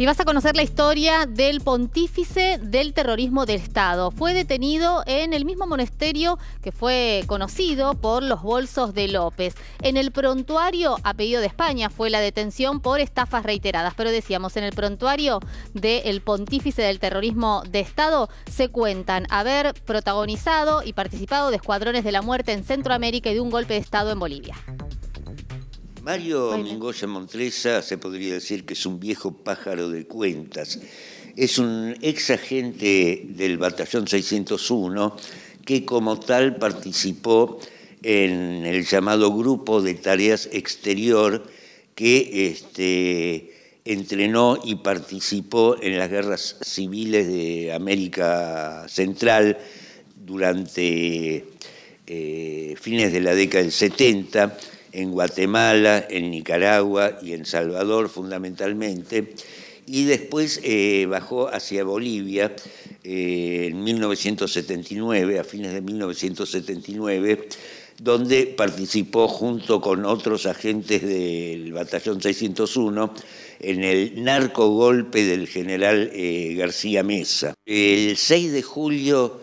Y vas a conocer la historia del pontífice del terrorismo del Estado. Fue detenido en el mismo monasterio que fue conocido por los bolsos de López. En el prontuario, a pedido de España, fue la detención por estafas reiteradas. Pero decíamos, en el prontuario del el pontífice del terrorismo de Estado se cuentan haber protagonizado y participado de escuadrones de la muerte en Centroamérica y de un golpe de Estado en Bolivia. Mario Mingoya Montresa se podría decir que es un viejo pájaro de cuentas. Es un ex agente del batallón 601 que como tal participó en el llamado grupo de tareas exterior que este, entrenó y participó en las guerras civiles de América Central durante eh, fines de la década del 70 en Guatemala, en Nicaragua y en Salvador fundamentalmente, y después eh, bajó hacia Bolivia eh, en 1979, a fines de 1979, donde participó junto con otros agentes del batallón 601 en el narcogolpe del general eh, García Mesa. El 6 de julio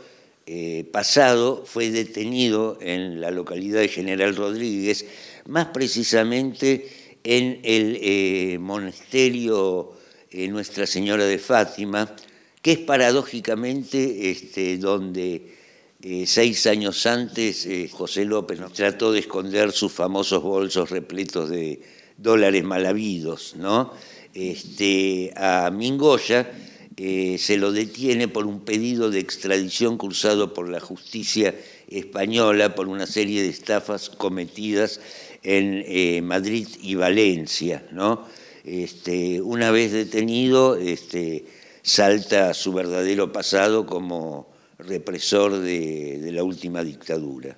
eh, pasado fue detenido en la localidad de General Rodríguez, más precisamente en el eh, monasterio de eh, Nuestra Señora de Fátima, que es paradójicamente este, donde seis años antes José López nos trató de esconder sus famosos bolsos repletos de dólares mal habidos, ¿no? Este, a Mingoya eh, se lo detiene por un pedido de extradición cursado por la justicia española por una serie de estafas cometidas en eh, Madrid y Valencia. Este, una vez detenido, este, salta a su verdadero pasado como represor de la última dictadura.